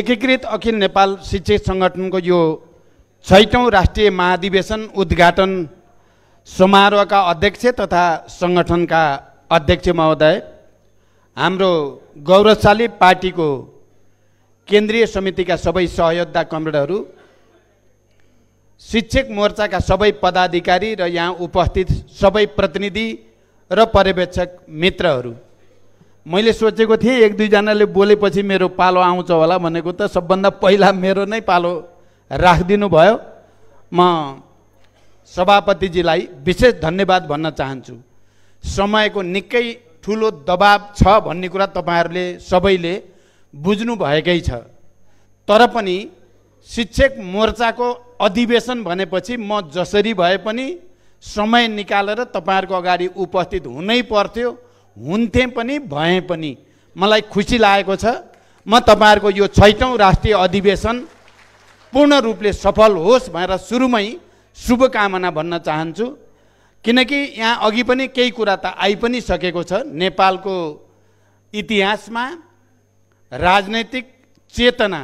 एकीकृत अखिल नेपाल शिक्षक सङ्गठनको यो छैटौँ राष्ट्रिय महाधिवेशन उद्घाटन समारोहका अध्यक्ष तथा सङ्गठनका अध्यक्ष महोदय हाम्रो गौरवशाली पार्टीको केन्द्रीय समितिका सबै सहयोद्धा कमरेडहरू शिक्षक मोर्चाका सबै पदाधिकारी र यहाँ उपस्थित सबै प्रतिनिधि र पर्यवेक्षक मित्रहरू मैले सोचेको थिएँ एक दुईजनाले बोलेपछि मेरो पालो आउँछ होला भनेको त सबभन्दा पहिला मेरो नै पालो राखिदिनु भयो म सभापतिजीलाई विशेष धन्यवाद भन्न चाहन्छु समयको निकै ठुलो दबाब छ भन्ने कुरा तपाईँहरूले सबैले बुझ्नु भएकै छ तर पनि शिक्षक मोर्चाको अधिवेशन भनेपछि म जसरी भए पनि समय निकालेर तपाईँहरूको अगाडि उपस्थित हुनै पर्थ्यो हुन्थे पनि भए पनि मलाई खुसी लागेको छ म तपाईँहरूको यो छैटौँ राष्ट्रिय अधिवेशन पूर्ण रूपले सफल होस् भनेर सुरुमै शुभकामना भन्न चाहन्छु किनकि यहाँ अघि पनि केही कुरा त आइ पनि सकेको छ नेपालको इतिहासमा राजनैतिक चेतना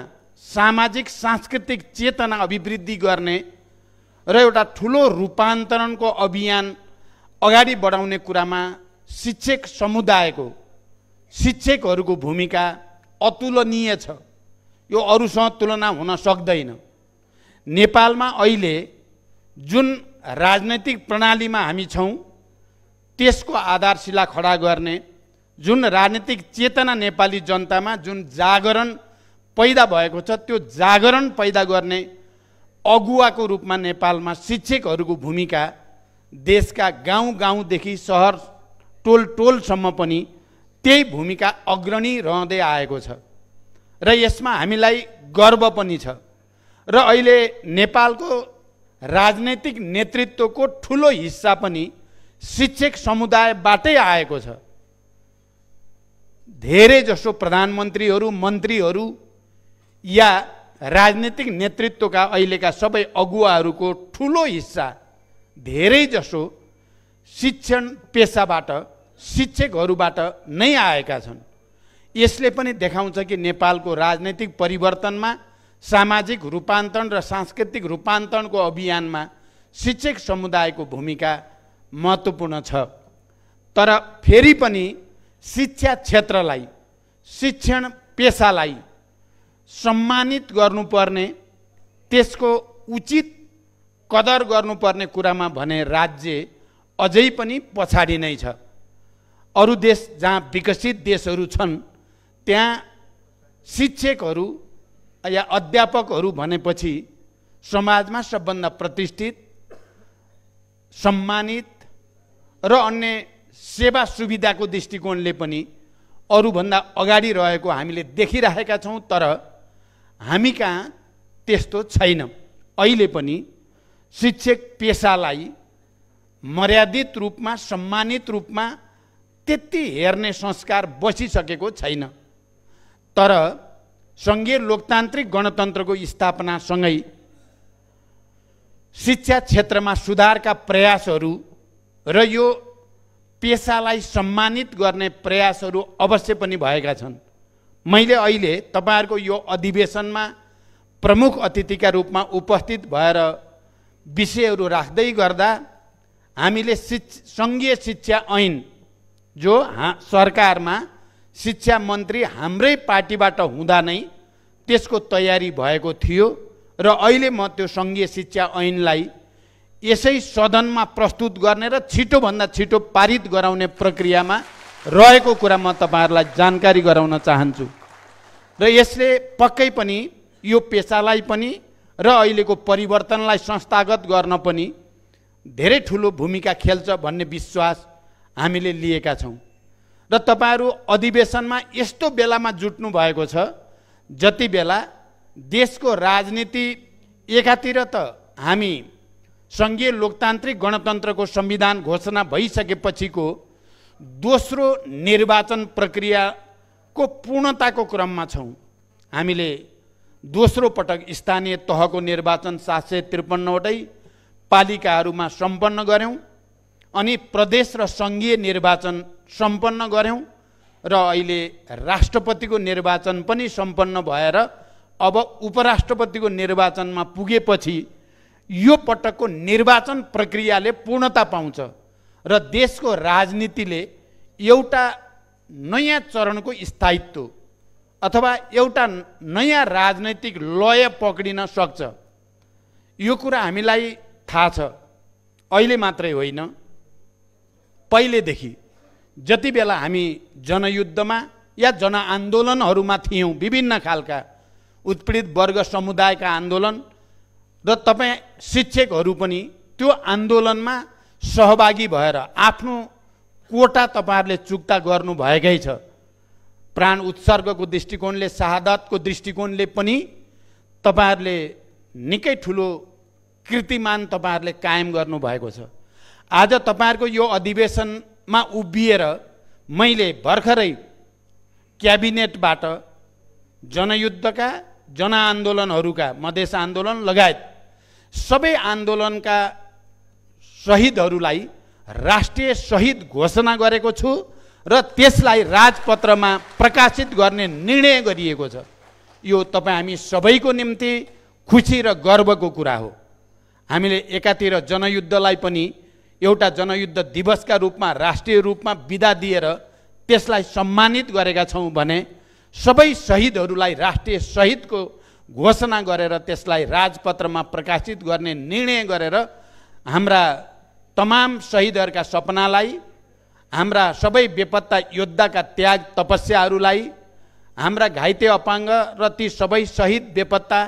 सामाजिक सांस्कृतिक चेतना अभिवृद्धि गर्ने र एउटा ठुलो रूपान्तरणको अभियान अगाडि बढाउने कुरामा शिक्षक समुदायको शिक्षकहरूको भूमिका अतुलनीय छ यो अरूसँग तुलना हुन सक्दैन नेपालमा अहिले जुन राजनैतिक प्रणालीमा हामी छौँ त्यसको आधारशिला खडा गर्ने जुन राजनीतिक चेतना नेपाली जनतामा जुन जागरण पैदा भएको छ त्यो जागरण पैदा गर्ने अगुवाको रूपमा नेपालमा शिक्षकहरूको भूमिका देशका गाउँ गाउँदेखि सहर टोल टोलसम्म पनि त्यही भूमिका अग्रणी रहँदै आएको छ र यसमा हामीलाई गर्व पनि छ र अहिले नेपालको राजनैतिक नेतृत्वको ठुलो हिस्सा पनि शिक्षक समुदायबाटै आएको छ धेरै जसो प्रधानमन्त्रीहरू मन्त्रीहरू या राजनीतिक नेतृत्वका अहिलेका सबै अगुवाहरूको ठुलो हिस्सा जसो शिक्षण पेसाबाट शिक्षकहरूबाट नै आएका छन् यसले पनि देखाउँछ कि नेपालको राजनैतिक परिवर्तनमा सामाजिक रूपान्तरण र सांस्कृतिक रूपान्तरणको अभियानमा शिक्षक समुदायको भूमिका महत्त्वपूर्ण छ तर फेरि पनि शिक्षा क्षेत्रलाई शिक्षण पेसालाई सम्मानित गर्नुपर्ने त्यसको उचित कदर गर्नुपर्ने कुरामा भने राज्य अझै पनि पछाडि नै छ अरू देश जहाँ विकसित देशहरू छन् त्यहाँ शिक्षकहरू या अध्यापकहरू भनेपछि समाजमा सबभन्दा प्रतिष्ठित सम्मानित र अन्य सेवा सुविधाको दृष्टिकोणले पनि अरूभन्दा अगाडि रहेको हामीले देखिराखेका छौँ तर हामी कहाँ त्यस्तो छैन अहिले पनि शिक्षक पेसालाई मर्यादित रूपमा सम्मानित रूपमा त्यति हेर्ने संस्कार बसिसकेको छैन तर सङ्घीय लोकतान्त्रिक गणतन्त्रको स्थापनासँगै शिक्षा क्षेत्रमा सुधारका प्रयासहरू र यो पेसालाई सम्मानित गर्ने प्रयासहरू अवश्य पनि भएका छन् मैले अहिले तपाईँहरूको यो अधिवेशनमा प्रमुख अतिथिका रूपमा उपस्थित भएर विषयहरू राख्दै गर्दा हामीले शिक्ष सङ्घीय शिक्षा ऐन जो हा सरकारमा शिक्षा मन्त्री हाम्रै पार्टीबाट हुँदा नै त्यसको तयारी भएको थियो र अहिले म त्यो सङ्घीय शिक्षा ऐनलाई यसै सदनमा प्रस्तुत गर्ने र छिटोभन्दा छिटो पारित गराउने प्रक्रियामा रहेको कुरा म तपाईँहरूलाई जानकारी गराउन चाहन्छु र यसले पक्कै पनि यो पेसालाई पनि र अहिलेको परिवर्तनलाई संस्थागत गर्न पनि धेरै ठुलो भूमिका खेल्छ भन्ने विश्वास हामीले लिएका छौँ र तपाईँहरू अधिवेशनमा यस्तो बेलामा जुट्नु भएको छ जति बेला देशको राजनीति एकातिर त हामी सङ्घीय लोकतान्त्रिक गणतन्त्रको संविधान घोषणा भइसकेपछिको दोस्रो निर्वाचन प्रक्रियाको पूर्णताको क्रममा छौँ हामीले दोस्रो पटक स्थानीय तहको निर्वाचन सात सय त्रिपन्नवटै पालिकाहरूमा सम्पन्न गऱ्यौँ अनि प्रदेश र सङ्घीय निर्वाचन सम्पन्न गऱ्यौँ र अहिले राष्ट्रपतिको निर्वाचन पनि सम्पन्न भएर अब उपराष्ट्रपतिको निर्वाचनमा पुगेपछि यो पटकको निर्वाचन प्रक्रियाले पूर्णता पाउँछ र देशको राजनीतिले एउटा नयाँ चरणको स्थायित्व अथवा एउटा नयाँ राजनैतिक लय पक्रिन सक्छ यो कुरा हामीलाई थाहा छ अहिले मात्रै होइन पहिलेदेखि जति बेला हामी जनयुद्धमा या जनआन्दोलनहरूमा थियौँ विभिन्न खालका उत्पीडित वर्ग समुदायका आन्दोलन र तपाईँ शिक्षकहरू पनि त्यो आन्दोलनमा सहभागी भएर आफ्नो कोटा तपाईँहरूले चुक्ता गर्नुभएकै छ प्राण उत्सर्गको दृष्टिकोणले शहादतको दृष्टिकोणले पनि तपाईँहरूले निकै ठुलो कृतिमान तपाईँहरूले कायम गर्नुभएको छ आज तपाईँहरूको यो अधिवेशनमा उभिएर मैले भर्खरै क्याबिनेटबाट जनयुद्धका जनआन्दोलनहरूका मधेस आन्दोलन लगायत सबै आन्दोलनका शहीदहरूलाई राष्ट्रिय शहीद घोषणा गरेको छु र त्यसलाई राजपत्रमा प्रकाशित गर्ने निर्णय गरिएको छ यो तपाईँ हामी सबैको निम्ति खुसी र गर्वको कुरा हो हामीले एकातिर जनयुद्धलाई पनि एउटा जनयुद्ध दिवसका रूपमा राष्ट्रिय रूपमा बिदा दिएर त्यसलाई सम्मानित गरेका छौँ भने सबै शहीदहरूलाई राष्ट्रिय शहीदको घोषणा गरेर त्यसलाई राजपत्रमा प्रकाशित गर्ने निर्णय गरेर हाम्रा तमाम शहीदहरूका सपनालाई हाम्रा सबै बेपत्ता योद्धाका त्याग तपस्याहरूलाई हाम्रा घाइते अपाङ्ग र ती सबै शहीद बेपत्ता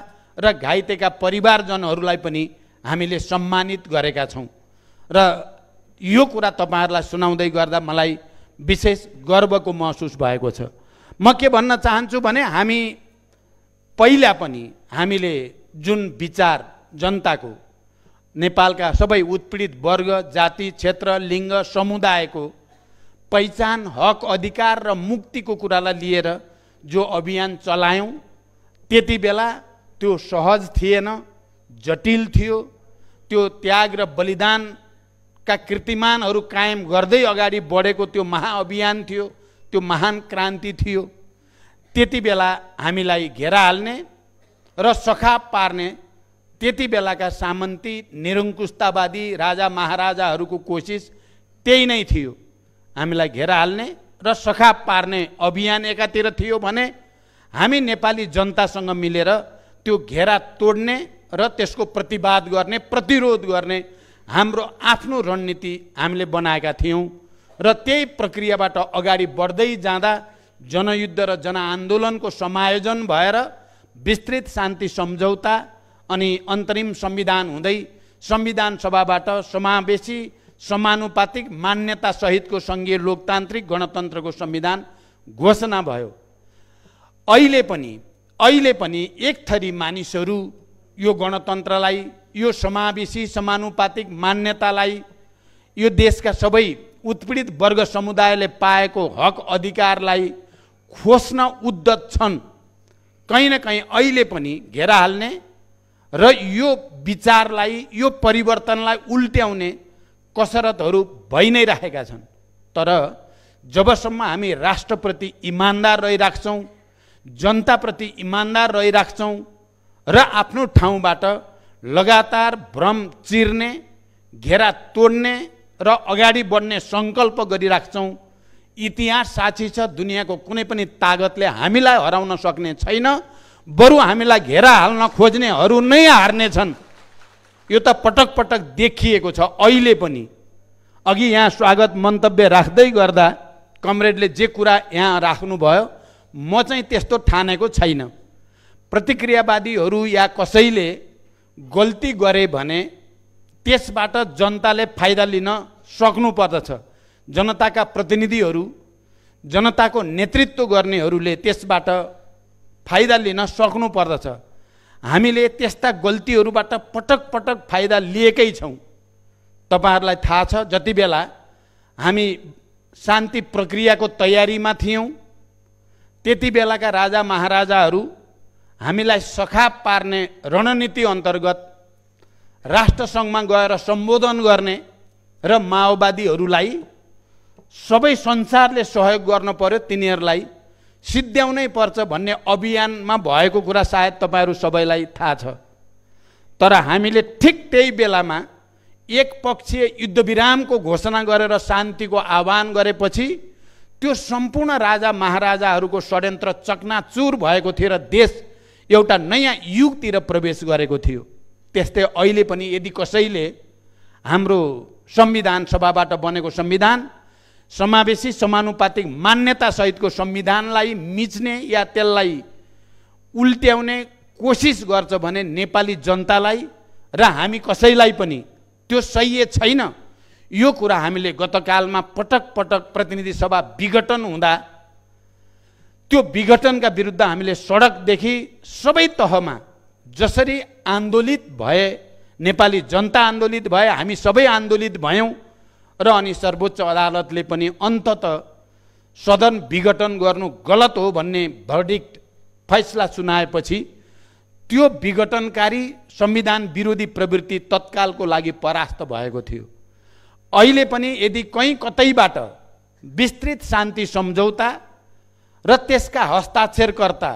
र घाइतेका परिवारजनहरूलाई पनि हामीले सम्मानित गरेका छौँ र यो कुरा तपाईँहरूलाई सुनाउँदै गर्दा मलाई विशेष गर्वको महसुस भएको छ म के भन्न चाहन्छु भने हामी पहिला पनि हामीले जुन विचार जनताको नेपालका सबै उत्पीडित वर्ग जाति क्षेत्र लिङ्ग समुदायको पहिचान हक अधिकार र मुक्तिको कुरालाई लिएर जो अभियान चलायौँ त्यति बेला त्यो सहज थिएन जटिल थियो त्यो त्याग र बलिदान का कृतिमानहरू कायम गर्दै अगाडि बढेको त्यो महाअभियान थियो त्यो महान क्रान्ति थियो त्यति बेला हामीलाई घेरा हाल्ने र सखा पार्ने त्यति बेलाका सामन्ती निरङ्कुशतावादी राजा महाराजाहरूको कोसिस त्यही नै थियो हामीलाई घेरा हाल्ने र सखा पार्ने अभियान एकातिर थियो भने हामी नेपाली जनतासँग मिलेर त्यो घेरा तोड्ने र त्यसको प्रतिवाद गर्ने प्रतिरोध गर्ने हाम्रो आफ्नो रणनीति हामीले बनाएका थियौँ र त्यही प्रक्रियाबाट अगाडि बढ्दै जाँदा जनयुद्ध र जनआन्दोलनको समायोजन भएर विस्तृत शान्ति सम्झौता अनि अन्तरिम संविधान हुँदै संविधान सभाबाट समावेशी समानुपातिक मान्यतासहितको सङ्घीय लोकतान्त्रिक गणतन्त्रको संविधान घोषणा भयो अहिले पनि अहिले पनि एक थरी मानिसहरू यो गणतन्त्रलाई यो समावेशी समानुपातिक मान्यतालाई यो देशका सबै उत्पीडित वर्ग समुदायले पाएको हक अधिकारलाई खोस्न उद्धत छन् कहीँ न कहीँ अहिले पनि घेरा हाल्ने र यो विचारलाई यो परिवर्तनलाई उल्ट्याउने कसरतहरू भइ नै राखेका छन् तर जबसम्म हामी राष्ट्रप्रति इमान्दार रहिराख्छौँ जनताप्रति इमान्दार रहिराख्छौँ र आफ्नो ठाउँबाट लगातार भ्रम चिर्ने घेरा तोड्ने र अगाडि बढ्ने सङ्कल्प गरिराख्छौँ इतिहास साक्षी छ दुनियाँको कुनै पनि तागतले हामीलाई हराउन सक्ने छैन बरु हामीलाई घेरा हाल्न खोज्नेहरू नै हार्ने छन् यो त पटक पटक देखिएको छ अहिले पनि अघि यहाँ स्वागत मन्तव्य राख्दै गर्दा कमरेडले जे कुरा यहाँ राख्नुभयो म चाहिँ त्यस्तो ठानेको छैन प्रतिक्रियावादीहरू या कसैले गल्ती गरे भने त्यसबाट जनताले फाइदा लिन सक्नुपर्दछ जनताका प्रतिनिधिहरू जनताको नेतृत्व गर्नेहरूले त्यसबाट फाइदा लिन सक्नु पर्दछ हामीले त्यस्ता गल्तीहरूबाट पटक पटक फाइदा लिएकै छौँ तपाईँहरूलाई थाहा छ जति बेला हामी शान्ति प्रक्रियाको तयारीमा थियौँ त्यति बेलाका राजा महाराजाहरू हामीलाई सखा पार्ने रणनीति अन्तर्गत राष्ट्रसङ्घमा गएर सम्बोधन गर्ने र माओवादीहरूलाई सबै संसारले सहयोग गर्न पर्यो तिनीहरूलाई सिद्ध्याउनै पर्छ भन्ने अभियानमा भएको कुरा सायद तपाईँहरू सबैलाई थाहा छ तर हामीले ठिक त्यही बेलामा एकपक्षीय युद्धविरामको घोषणा गरेर शान्तिको आह्वान गरेपछि त्यो सम्पूर्ण राजा महाराजाहरूको षड्यन्त्र चकनाचुर भएको थियो र देश एउटा नयाँ युगतिर प्रवेश गरेको थियो त्यस्तै अहिले पनि यदि कसैले हाम्रो संविधान सभाबाट बनेको संविधान समावेशी समानुपातिक मान्यतासहितको संविधानलाई मिच्ने या त्यसलाई उल्ट्याउने कोसिस गर्छ भने नेपाली जनतालाई र हामी कसैलाई पनि त्यो सह्य छैन यो कुरा हामीले गतकालमा पटक पटक प्रतिनिधि सभा विघटन हुँदा त्यो विघटनका विरुद्ध हामीले सडकदेखि सबै तहमा जसरी आन्दोलित भए नेपाली जनता आन्दोलित भए हामी सबै आन्दोलित भयौँ र अनि सर्वोच्च अदालतले पनि अन्तत सदन विघटन गर्नु गलत हो भन्ने भर्डिक्ट फैसला सुनाएपछि त्यो विघटनकारी संविधान विरोधी प्रवृत्ति तत्कालको लागि परास्त भएको थियो अहिले पनि यदि कहीँ कतैबाट विस्तृत शान्ति सम्झौता र त्यसका हस्ताक्षरकर्ता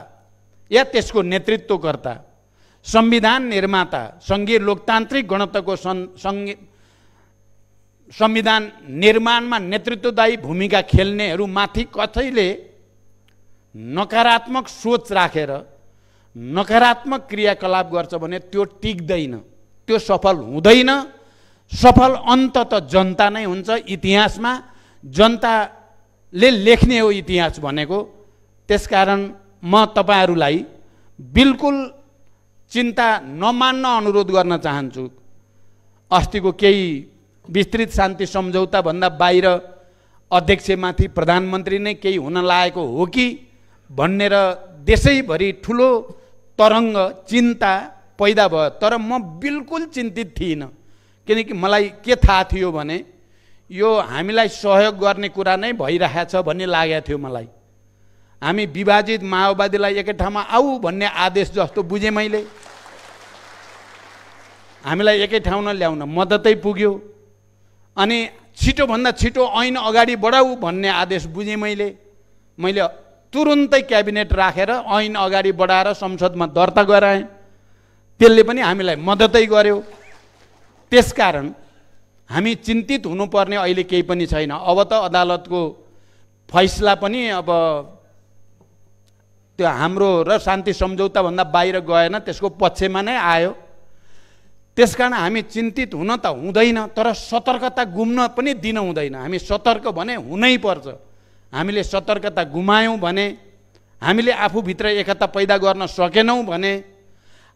या त्यसको नेतृत्वकर्ता संविधान निर्माता सङ्घीय लोकतान्त्रिक गणतन्त्रको सन् सङ्घ संविधान निर्माणमा नेतृत्वदायी भूमिका खेल्नेहरूमाथि कसैले नकारात्मक सोच राखेर रा, नकारात्मक क्रियाकलाप गर्छ भने त्यो टिक्दैन त्यो सफल हुँदैन सफल अन्त त जनता नै हुन्छ इतिहासमा जनताले लेख्ने हो इतिहास भनेको त्यसकारण म तपाईँहरूलाई बिल्कुल चिन्ता नमान्न अनुरोध गर्न चाहन्छु अस्तिको केही विस्तृत शान्ति सम्झौताभन्दा बाहिर अध्यक्षमाथि प्रधानमन्त्री नै केही हुन लागेको हो कि भनेर देशैभरि ठुलो तरङ्ग चिन्ता पैदा भयो तर म बिल्कुल चिन्तित थिइनँ किनकि मलाई के थाहा थियो भने यो हामीलाई सहयोग गर्ने कुरा नै भइरहेछ भन्ने लागेको थियो मलाई हामी विभाजित माओवादीलाई एकै ठाउँमा आऊ भन्ने आदेश जस्तो बुझेँ मैले हामीलाई एकै ठाउँमा ल्याउन मद्दतै पुग्यो अनि छिटोभन्दा छिटो ऐन अगाडि बढाऊ भन्ने आदेश बुझेँ मैले मैले तुरुन्तै क्याबिनेट राखेर ऐन अगाडि बढाएर संसदमा दर्ता गराएँ त्यसले पनि हामीलाई मद्दतै गर्यो त्यसकारण हामी चिन्तित हुनुपर्ने अहिले केही पनि छैन अब त अदालतको फैसला पनि अब त्यो हाम्रो र शान्ति सम्झौताभन्दा बाहिर गएन त्यसको पक्षमा नै आयो त्यस कारण हामी चिन्तित हुन त हुँदैन तर सतर्कता गुम्न पनि दिन हुँदैन हामी सतर्क भने हुनै पर्छ हामीले सतर्कता गुमायौँ भने हामीले आफूभित्र एकता पैदा गर्न सकेनौँ भने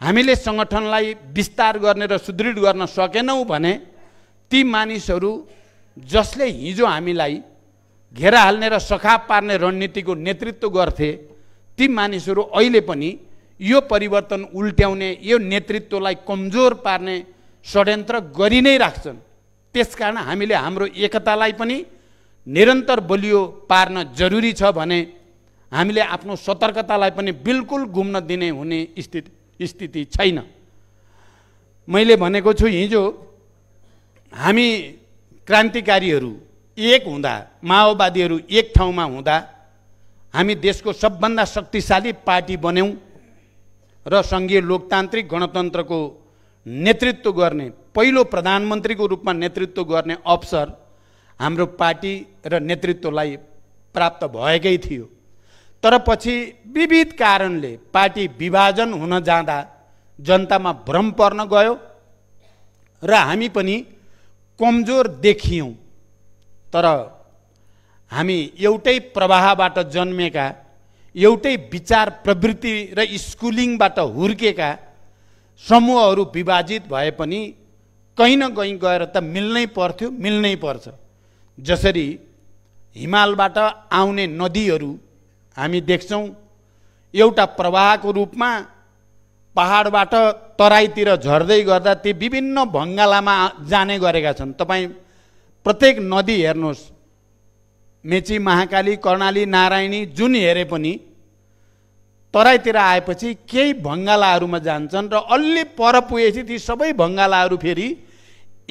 हामीले सङ्गठनलाई विस्तार गर्ने र सुदृढ गर्न सकेनौँ भने ती मानिसहरू जसले हिजो हामीलाई घेरा हाल्ने र सखाप पार्ने रणनीतिको नेतृत्व गर्थे ती मानिसहरू अहिले पनि यो परिवर्तन उल्ट्याउने यो नेतृत्वलाई कमजोर पार्ने षड्यन्त्र गरि नै राख्छन् त्यसकारण हामीले हाम्रो एकतालाई पनि निरन्तर बलियो पार्न जरुरी छ भने हामीले आफ्नो सतर्कतालाई पनि बिल्कुल घुम्न दिने हुने स्थिति स्थिति छैन मैले भनेको छु हिजो हामी क्रान्तिकारीहरू एक हुँदा माओवादीहरू एक ठाउँमा हुँदा हामी देशको सबभन्दा शक्तिशाली पार्टी बन्यौँ र सङ्घीय लोकतान्त्रिक गणतन्त्रको नेतृत्व गर्ने पहिलो प्रधानमन्त्रीको रूपमा नेतृत्व गर्ने अवसर हाम्रो पार्टी र नेतृत्वलाई प्राप्त भएकै थियो तर पछि विविध कारणले पार्टी विभाजन हुन जाँदा जनतामा भ्रम पर्न गयो र हामी पनि कमजोर देखियौँ तर हामी एउटै प्रवाहबाट जन्मेका एउटै विचार प्रवृत्ति र स्कुलिङबाट हुर्केका समूहहरू विभाजित भए पनि कहीँ न कहीँ गएर त मिल्नै पर्थ्यो मिल्नै पर्छ जसरी हिमालबाट आउने नदीहरू हामी देख्छौँ एउटा प्रवाहको रूपमा पहाडबाट तराईतिर झर्दै गर्दा ती विभिन्न भङ्गालामा जाने गरेका छन् तपाईँ प्रत्येक नदी हेर्नुहोस् मेची महाकाली कर्णाली नारायणी जुन हेरे पनि तराईतिर आएपछि केही भङ्गालाहरूमा जान्छन् र अलि पर पुगेपछि ती सबै भङ्गालाहरू फेरि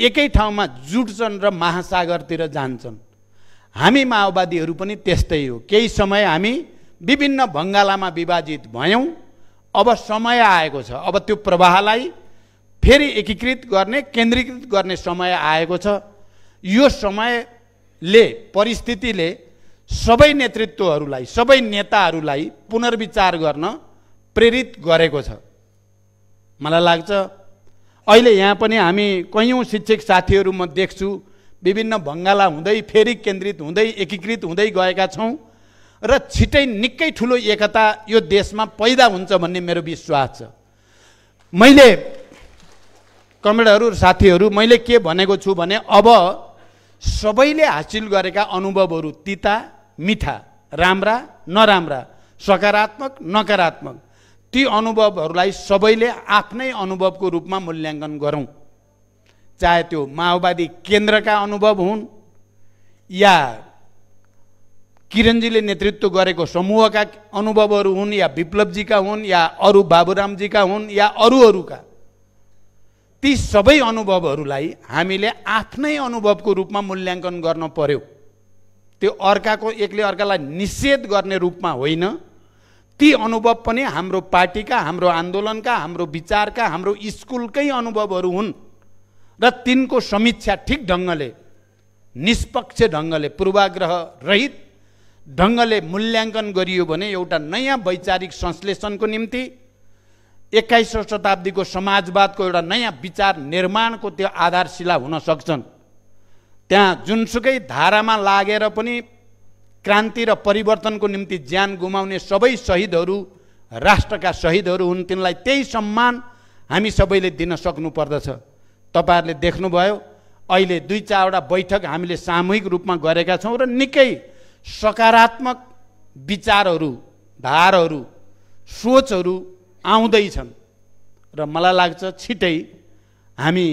एकै ठाउँमा जुट्छन् र महासागरतिर जान्छन् हामी माओवादीहरू पनि त्यस्तै हो केही समय हामी विभिन्न भङ्गालामा विभाजित भयौँ अब समय आएको छ अब त्यो प्रवाहलाई फेरि एकीकृत गर्ने केन्द्रीकृत गर्ने समय आएको छ यो समय ले परिस्थितिले सबै नेतृत्वहरूलाई सबै नेताहरूलाई पुनर्विचार गर्न प्रेरित गरेको छ मलाई लाग्छ अहिले यहाँ पनि हामी कैयौँ शिक्षक साथीहरू म देख्छु विभिन्न भङ्गाला हुँदै फेरि केन्द्रित हुँदै एकीकृत हुँदै गएका छौँ र छिटै निकै ठुलो एकता यो देशमा पैदा हुन्छ भन्ने मेरो विश्वास छ मैले कमेडहरू साथीहरू मैले के भनेको छु भने अब सबैले हासिल गरेका अनुभवहरू तिता मिठा राम्रा नराम्रा सकारात्मक नकारात्मक ती अनुभवहरूलाई सबैले आफ्नै अनुभवको रूपमा मूल्याङ्कन गरौँ चाहे त्यो माओवादी केन्द्रका अनुभव हुन् या किरणजीले नेतृत्व गरेको समूहका अनुभवहरू हुन् या विप्लवजीका हुन् या अरू बाबुरामजीका हुन् या अरू अरूका ती सबै अनुभवहरूलाई हामीले आफ्नै अनुभवको रूपमा मूल्याङ्कन गर्न पर्यो त्यो अर्काको एकले अर्कालाई निषेध गर्ने रूपमा होइन ती अनुभव पनि हाम्रो पार्टीका हाम्रो आन्दोलनका हाम्रो विचारका हाम्रो स्कुलकै अनुभवहरू हुन् र तिनको समीक्षा ठिक ढङ्गले निष्पक्ष ढङ्गले पूर्वाग्रह रहित ढङ्गले मूल्याङ्कन गरियो भने एउटा नयाँ वैचारिक संश्लेषणको निम्ति एक्काइसौँ शताब्दीको समाजवादको एउटा नयाँ विचार निर्माणको त्यो आधारशिला हुन सक्छन् त्यहाँ जुनसुकै धारामा लागेर पनि क्रान्ति र परिवर्तनको निम्ति ज्यान गुमाउने सबै शहीदहरू राष्ट्रका शहीदहरू हुन् तिनलाई त्यही सम्मान हामी सबैले दिन सक्नुपर्दछ तपाईँहरूले देख्नुभयो अहिले दुई चारवटा बैठक हामीले सामूहिक रूपमा गरेका छौँ र निकै सकारात्मक विचारहरू धारहरू सोचहरू आउँदैछन् र मलाई लाग्छ छिटै हामी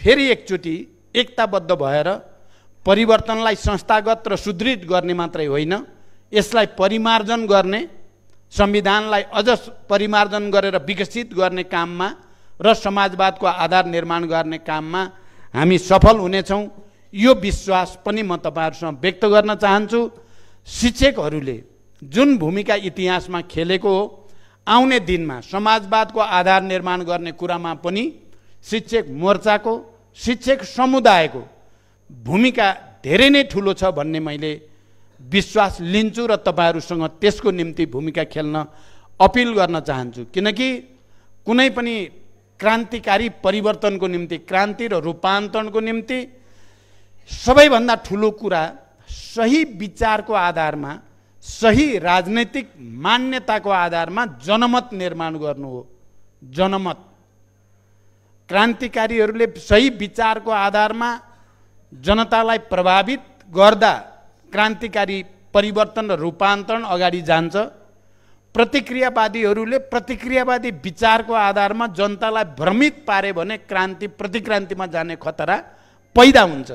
फेरि एकचोटि एकताबद्ध भएर परिवर्तनलाई संस्थागत र सुदृढ गर्ने मात्रै होइन यसलाई परिमार्जन गर्ने संविधानलाई अझ परिमार्जन गरेर विकसित गर्ने काममा र समाजवादको आधार निर्माण गर्ने काममा हामी सफल हुनेछौँ यो विश्वास पनि म तपाईँहरूसँग व्यक्त गर्न चाहन्छु शिक्षकहरूले जुन भूमिका इतिहासमा खेलेको हो आउने दिनमा समाजवादको आधार निर्माण गर्ने कुरामा पनि शिक्षक मोर्चाको शिक्षक समुदायको भूमिका धेरै नै ठुलो छ भन्ने मैले विश्वास लिन्छु र तपाईँहरूसँग त्यसको निम्ति भूमिका खेल्न अपिल गर्न चाहन्छु किनकि कुनै पनि क्रान्तिकारी परिवर्तनको निम्ति क्रान्ति र रूपान्तरणको निम्ति सबैभन्दा ठुलो कुरा सही विचारको आधारमा सही राजनैतिक मान्यताको आधारमा जनमत निर्माण गर्नु हो जनमत क्रान्तिकारीहरूले सही विचारको आधारमा जनतालाई प्रभावित गर्दा क्रान्तिकारी परिवर्तन र रूपान्तरण अगाडि जान्छ प्रतिक्रियावादीहरूले प्रतिक्रियावादी विचारको आधारमा जनतालाई भ्रमित पारे भने क्रान्ति प्रतिक्रान्तिमा जाने खतरा पैदा हुन्छ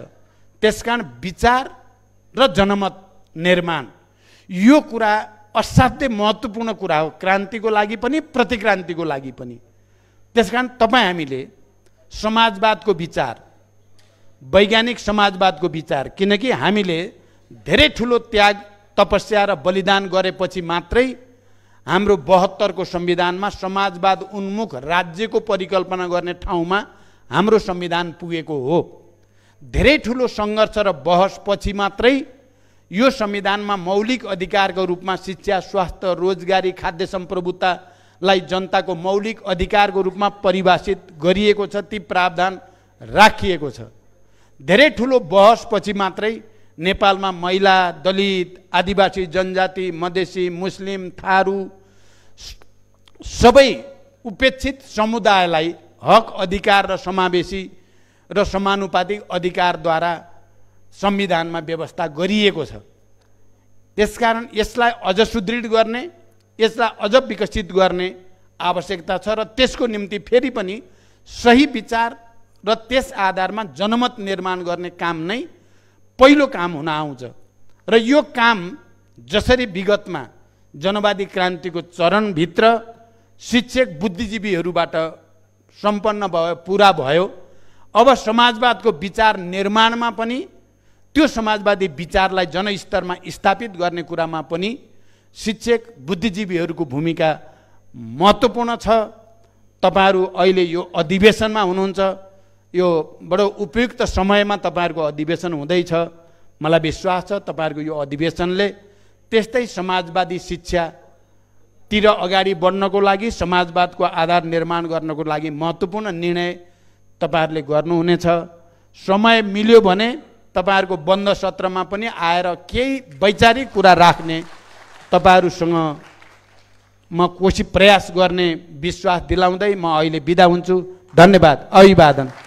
त्यसकारण विचार र जनमत निर्माण यो कुरा असाध्यै महत्त्वपूर्ण कुरा हो क्रान्तिको लागि पनि प्रतिक्रान्तिको लागि पनि त्यस कारण तपाईँ हामीले समाजवादको विचार वैज्ञानिक समाजवादको विचार किनकि हामीले धेरै ठुलो त्याग तपस्या र बलिदान गरेपछि मात्रै हाम्रो बहत्तरको संविधानमा समाजवाद उन्मुख राज्यको परिकल्पना गर्ने ठाउँमा हाम्रो संविधान पुगेको हो धेरै ठुलो सङ्घर्ष र बहसपछि मात्रै यो संविधानमा मौलिक अधिकारको रूपमा शिक्षा स्वास्थ्य रोजगारी खाद्य सम्प्रभुतालाई जनताको मौलिक अधिकारको रूपमा परिभाषित गरिएको छ ती प्रावधान राखिएको छ धेरै ठुलो बहसपछि मात्रै नेपालमा महिला दलित आदिवासी जनजाति मधेसी मुस्लिम थारू सबै उपेक्षित समुदायलाई हक अधिकार र समावेशी र समानुपातिक अधिकारद्वारा संविधानमा व्यवस्था गरिएको छ त्यसकारण यसलाई अझ सुदृढ गर्ने यसलाई अझ विकसित गर्ने आवश्यकता छ र त्यसको निम्ति फेरि पनि सही विचार र त्यस आधारमा जनमत निर्माण गर्ने काम नै पहिलो काम हुन आउँछ र यो काम जसरी विगतमा जनवादी क्रान्तिको चरणभित्र शिक्षक बुद्धिजीवीहरूबाट सम्पन्न भयो पुरा भयो अब समाजवादको विचार निर्माणमा पनि त्यो समाजवादी विचारलाई जनस्तरमा स्थापित गर्ने कुरामा पनि शिक्षक बुद्धिजीवीहरूको भूमिका महत्त्वपूर्ण छ तपाईँहरू अहिले यो अधिवेशनमा हुनुहुन्छ यो बडो उपयुक्त समयमा तपाईँहरूको अधिवेशन हुँदैछ मलाई विश्वास छ तपाईँहरूको यो अधिवेशनले त्यस्तै समाजवादी शिक्षातिर अगाडि बढ्नको लागि समाजवादको आधार निर्माण गर्नको लागि महत्त्वपूर्ण निर्णय तपाईँहरूले गर्नुहुनेछ समय मिल्यो भने तपाईँहरूको बन्द सत्रमा पनि आएर केही वैचारिक कुरा राख्ने तपाईँहरूसँग म कोसिस प्रयास गर्ने विश्वास दिलाउँदै म अहिले बिदा हुन्छु धन्यवाद अभिवादन